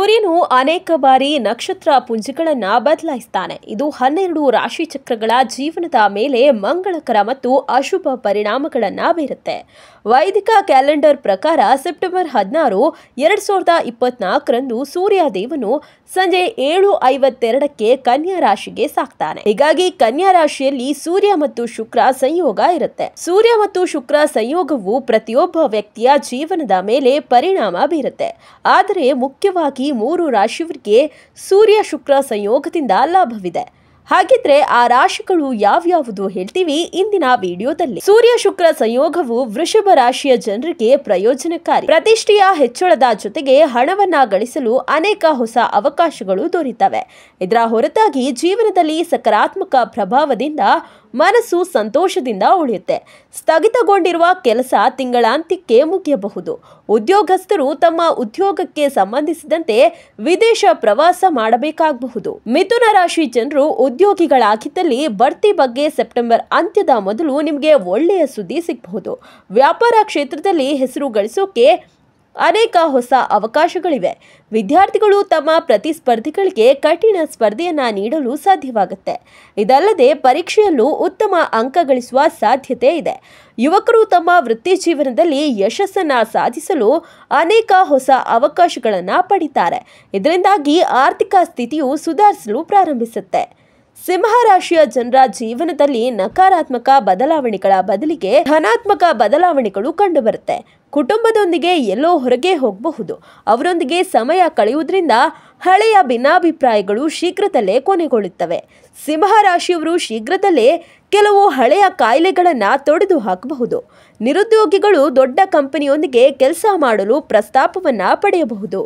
ಸೂರ್ಯನು ಅನೇಕ ಬಾರಿ ನಕ್ಷತ್ರ ಪುಂಜಗಳನ್ನು ಬದಲಾಯಿಸ್ತಾನೆ ಇದು ಹನ್ನೆರಡು ರಾಶಿ ಚಕ್ರಗಳ ಜೀವನದ ಮೇಲೆ ಮಂಗಳಕರ ಮತ್ತು ಅಶುಭ ಪರಿಣಾಮಗಳನ್ನು ಬೀರುತ್ತೆ ವೈದಿಕ ಕ್ಯಾಲೆಂಡರ್ ಪ್ರಕಾರ ಸೆಪ್ಟೆಂಬರ್ ಹದಿನಾರು ಎರಡ್ ಸಾವಿರದ ಇಪ್ಪತ್ನಾಲ್ಕರಂದು ಸೂರ್ಯ ದೇವನು ಸಂಜೆ ಏಳು ಐವತ್ತೆರಡಕ್ಕೆ ಕನ್ಯಾ ರಾಶಿಗೆ ಸಾಕ್ತಾನೆ ಹೀಗಾಗಿ ಕನ್ಯಾ ರಾಶಿಯಲ್ಲಿ ಸೂರ್ಯ ಮತ್ತು ಶುಕ್ರ ಸಂಯೋಗ ಇರುತ್ತೆ ಸೂರ್ಯ ಮತ್ತು ಶುಕ್ರ ಸಂಯೋಗವು ಪ್ರತಿಯೊಬ್ಬ ವ್ಯಕ್ತಿಯ ಜೀವನದ ಮೇಲೆ ಪರಿಣಾಮ ಬೀರುತ್ತೆ ಆದರೆ ಮುಖ್ಯವಾಗಿ ಮೂರು ರಾಶಿಯವರಿಗೆ ಸೂರ್ಯ ಶುಕ್ರ ಸಂಯೋಗದಿಂದ ಲಾಭವಿದೆ ಹಾಗಿದ್ರೆ ಆ ರಾಶಿಗಳು ಯಾವ್ಯಾವುದು ಹೇಳ್ತೀವಿ ಇಂದಿನ ವಿಡಿಯೋದಲ್ಲಿ ಸೂರ್ಯ ಶುಕ್ರ ಸಂಯೋಗವು ವೃಷಭ ರಾಶಿಯ ಜನರಿಗೆ ಪ್ರಯೋಜನಕಾರಿ ಪ್ರತಿಷ್ಠೆಯ ಹೆಚ್ಚಳದ ಜೊತೆಗೆ ಹಣವನ್ನ ಗಳಿಸಲು ಅನೇಕ ಹೊಸ ಅವಕಾಶಗಳು ದೊರೀತವೆ ಇದರ ಹೊರತಾಗಿ ಜೀವನದಲ್ಲಿ ಸಕಾರಾತ್ಮಕ ಪ್ರಭಾವದಿಂದ ಮನಸ್ಸು ಸಂತೋಷದಿಂದ ಉಳಿಯುತ್ತೆ ಸ್ಥಗಿತಗೊಂಡಿರುವ ಕೆಲಸ ತಿಂಗಳಾಂತ್ಯಕ್ಕೆ ಮುಗಿಯಬಹುದು ಉದ್ಯೋಗಸ್ಥರು ತಮ್ಮ ಉದ್ಯೋಗಕ್ಕೆ ಸಂಬಂಧಿಸಿದಂತೆ ವಿದೇಶ ಪ್ರವಾಸ ಮಾಡಬೇಕಾಗಬಹುದು ಮಿಥುನ ರಾಶಿ ಜನರು ಉದ್ಯೋಗಿಗಳಾಗಿದ್ದಲ್ಲಿ ಬಡ್ತಿ ಬಗ್ಗೆ ಸೆಪ್ಟೆಂಬರ್ ಅಂತ್ಯದ ಮೊದಲು ನಿಮಗೆ ಒಳ್ಳೆಯ ಸುದ್ದಿ ಸಿಗಬಹುದು ವ್ಯಾಪಾರ ಕ್ಷೇತ್ರದಲ್ಲಿ ಹೆಸರು ಗಳಿಸೋಕೆ ಅನೇಕ ಹೊಸ ಅವಕಾಶಗಳಿವೆ ವಿದ್ಯಾರ್ಥಿಗಳು ತಮ್ಮ ಪ್ರತಿಸ್ಪರ್ಧಿಗಳಿಗೆ ಕಠಿಣ ಸ್ಪರ್ಧೆಯನ್ನು ನೀಡಲು ಸಾಧ್ಯವಾಗುತ್ತೆ ಇದಲ್ಲದೆ ಪರೀಕ್ಷೆಯಲ್ಲೂ ಉತ್ತಮ ಅಂಕ ಗಳಿಸುವ ಸಾಧ್ಯತೆ ಇದೆ ಯುವಕರು ತಮ್ಮ ವೃತ್ತಿ ಜೀವನದಲ್ಲಿ ಯಶಸ್ಸನ್ನು ಸಾಧಿಸಲು ಅನೇಕ ಹೊಸ ಅವಕಾಶಗಳನ್ನು ಪಡಿತಾರೆ ಇದರಿಂದಾಗಿ ಆರ್ಥಿಕ ಸ್ಥಿತಿಯು ಸುಧಾರಿಸಲು ಪ್ರಾರಂಭಿಸುತ್ತೆ ಸಿಂಹರಾಶಿಯ ಜನರ ಜೀವನದಲ್ಲಿ ನಕಾರಾತ್ಮಕ ಬದಲಾವಣೆಗಳ ಬದಲಿಗೆ ಧನಾತ್ಮಕ ಬದಲಾವಣೆಗಳು ಕಂಡುಬರುತ್ತೆ ಕುಟುಂಬದೊಂದಿಗೆ ಎಲ್ಲೋ ಹೊರಗೆ ಹೋಗಬಹುದು ಅವರೊಂದಿಗೆ ಸಮಯ ಕಳೆಯುವುದರಿಂದ ಹಳೆಯ ಭಿನ್ನಾಭಿಪ್ರಾಯಗಳು ಶೀಘ್ರದಲ್ಲೇ ಕೊನೆಗೊಳ್ಳುತ್ತವೆ ಸಿಂಹರಾಶಿಯವರು ಶೀಘ್ರದಲ್ಲೇ ಕೆಲವು ಹಳೆಯ ಕಾಯಿಲೆಗಳನ್ನು ತೊಡೆದು ಹಾಕಬಹುದು ನಿರುದ್ಯೋಗಿಗಳು ದೊಡ್ಡ ಕಂಪನಿಯೊಂದಿಗೆ ಕೆಲಸ ಮಾಡಲು ಪ್ರಸ್ತಾಪವನ್ನು ಪಡೆಯಬಹುದು